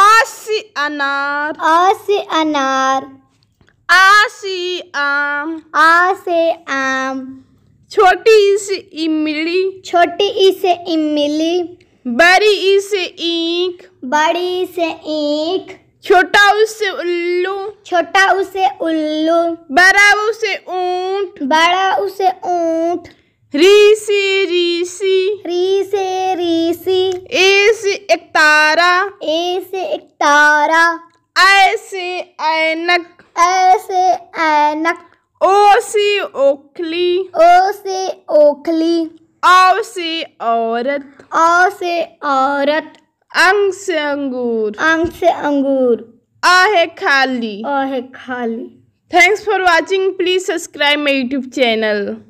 आसी अनार आसी अनार आसी आम आसे आम छोटी इसे इमली छोटी इसे इमली बड़ी इसे ईख बड़ी इसे से ईख छोटा उसे उल्लू छोटा उसे उल्लू बड़ा उसे ऊंट बड़ा उसे ऊंट रीसी एक तारा ए से एक तारा ऐ से ऐनक ऐ से ऐनक ओ से ओखली ओ से ओखली औ से औरत औ से औरत अंग से अंगूर अंग से अंगूर आ है खाली आ है खाली thanks for watching please subscribe my YouTube channel